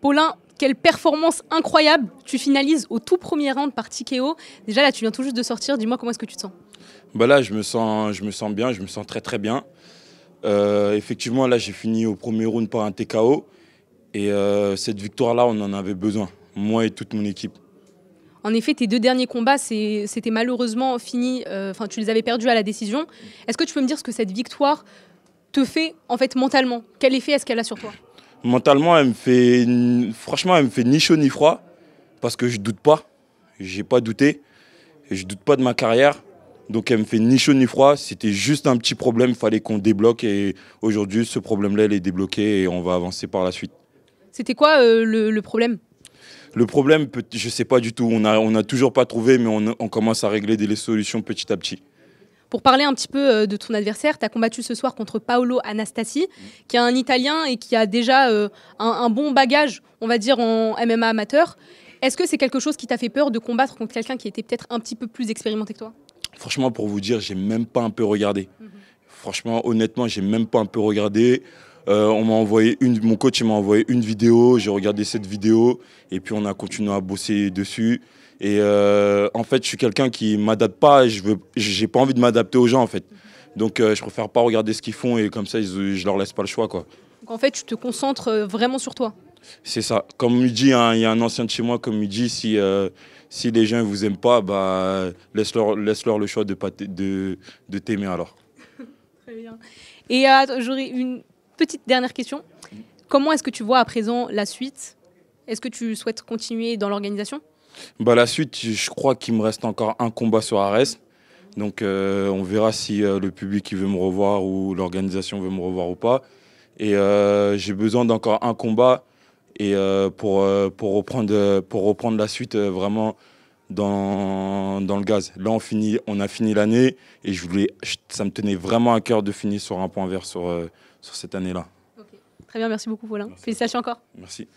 Paulin, quelle performance incroyable Tu finalises au tout premier round par TKO. Déjà là, tu viens tout juste de sortir. Dis-moi comment est-ce que tu te sens bah Là, je me sens, je me sens bien, je me sens très très bien. Euh, effectivement, là, j'ai fini au premier round par un TKO. Et euh, cette victoire-là, on en avait besoin, moi et toute mon équipe. En effet, tes deux derniers combats, c'était malheureusement fini, euh, enfin, tu les avais perdus à la décision. Est-ce que tu peux me dire ce que cette victoire te fait, en fait, mentalement Quel effet est-ce qu'elle a sur toi mentalement, elle me fait, franchement, elle me fait ni chaud ni froid parce que je doute pas. J'ai pas douté. Et je doute pas de ma carrière. Donc elle me fait ni chaud ni froid. C'était juste un petit problème. Il fallait qu'on débloque. Et aujourd'hui, ce problème-là, il est débloqué et on va avancer par la suite. C'était quoi euh, le, problème Le problème, je ne sais pas du tout. On n'a on toujours pas trouvé, mais on, on commence à régler des solutions petit à petit. Pour parler un petit peu euh, de ton adversaire, tu as combattu ce soir contre Paolo Anastasi, mm. qui est un Italien et qui a déjà euh, un, bon bagage, on va dire, en MMA amateur. Est-ce que c'est quelque chose qui t'a fait peur de combattre contre quelqu'un qui était peut-être un petit peu plus expérimenté que toi Franchement, pour vous dire, j'ai même pas un peu regardé. Mm-hmm. Franchement, honnêtement, j'ai même pas un peu regardé. Euh, on m'a envoyé une, mon coach m'a envoyé une vidéo, j'ai regardé cette vidéo et puis on a continué à bosser dessus. Et euh, en fait, je suis quelqu'un qui m'adapte pas, je veux, j'ai pas envie de m'adapter aux gens en fait. Donc euh, je préfère pas regarder ce qu'ils font et comme ça, ils, je leur laisse pas le choix quoi. Donc en fait, tu te concentres vraiment sur toi. C'est ça. Comme il dit, hein, il y a un ancien de chez moi, comme il dit, si, si les gens ne vous aiment pas, bah, laisse-leur laisse -leur le choix de, de, de t'aimer alors. Très bien. Et euh, j'aurais une Petite dernière question. Comment est-ce que tu vois à présent la suite Est-ce que tu souhaites continuer dans l'organisation bah, La suite, je crois qu'il me reste encore un combat sur Ares. Donc euh, on verra si euh, le public veut me revoir ou l'organisation veut me revoir ou pas. Et euh, j'ai besoin d'encore un combat et, pour, pour, reprendre, pour reprendre la suite vraiment dans, le gaz. Là, on, finit, on a fini l'année et je voulais, ça me tenait vraiment à cœur de finir sur un point vert sur, sur cette année-là. Très bien, merci beaucoup, Paulin. Félicitations encore. Merci.